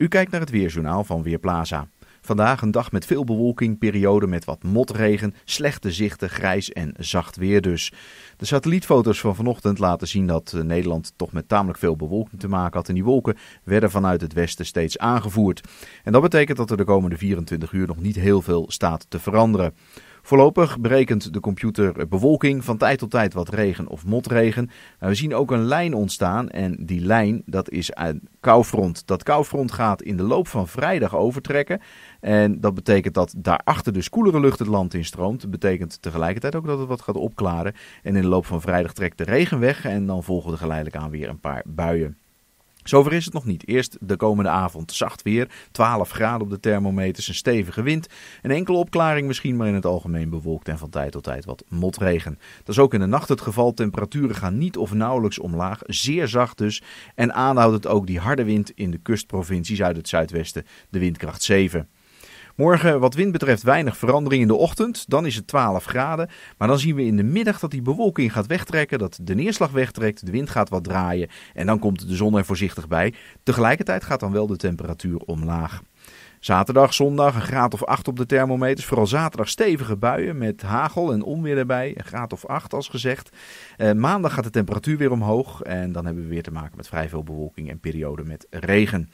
U kijkt naar het weerjournaal van Weerplaza. Vandaag een dag met veel bewolking, periode met wat motregen, slechte zichten, grijs en zacht weer dus. De satellietfoto's van vanochtend laten zien dat eh, Nederland toch met tamelijk veel bewolking te maken had. En die wolken werden vanuit het westen steeds aangevoerd. En dat betekent dat er de komende 24 uur nog niet heel veel staat te veranderen. Voorlopig berekent de computer bewolking van tijd tot tijd wat regen of motregen. we zien ook een lijn ontstaan en die lijn dat is een koufront. Dat koufront gaat in de loop van vrijdag overtrekken. En dat betekent dat daarachter dus koelere lucht het land instroomt. Dat betekent tegelijkertijd ook dat het wat gaat opklaren. En in de loop van vrijdag trekt de regen weg en dan volgen er geleidelijk aan weer een paar buien. Zover is het nog niet. Eerst de komende avond zacht weer. 12 graden op de thermometers, een stevige wind. Een enkele opklaring misschien, maar in het algemeen bewolkt en van tijd tot tijd wat motregen. Dat is ook in de nacht het geval. Temperaturen gaan niet of nauwelijks omlaag. Zeer zacht dus. En aanhoudt het ook die harde wind in de kustprovincies uit het zuidwesten. De windkracht 7. Morgen wat wind betreft weinig verandering in de ochtend. Dan is het 12 graden. Maar dan zien we in de middag dat die bewolking gaat wegtrekken. Dat de neerslag wegtrekt. De wind gaat wat draaien. En dan komt de zon er voorzichtig bij. Tegelijkertijd gaat dan wel de temperatuur omlaag. Zaterdag, zondag een graad of 8 op de thermometers. Vooral zaterdag stevige buien met hagel en onweer erbij. Een graad of 8 als gezegd. Eh, maandag gaat de temperatuur weer omhoog. En dan hebben we weer te maken met vrij veel bewolking en perioden met regen.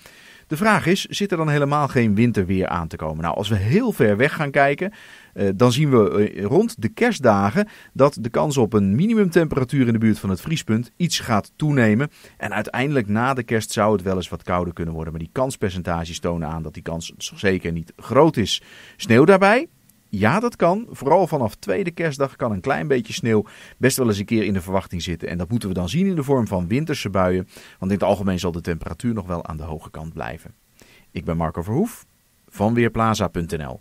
De vraag is, zit er dan helemaal geen winterweer aan te komen? Nou, als we heel ver weg gaan kijken, eh, dan zien we eh, rond de kerstdagen dat de kans op een minimumtemperatuur in de buurt van het vriespunt iets gaat toenemen. En uiteindelijk na de kerst zou het wel eens wat kouder kunnen worden. Maar die kanspercentages tonen aan dat die kans zeker niet groot is. Sneeuw daarbij? Ja, dat kan. Vooral vanaf tweede kerstdag kan een klein beetje sneeuw best wel eens een keer in de verwachting zitten. En dat moeten we dan zien in de vorm van winterse buien. Want in het algemeen zal de temperatuur nog wel aan de hoge kant blijven. Ik ben Marco Verhoef van Weerplaza.nl.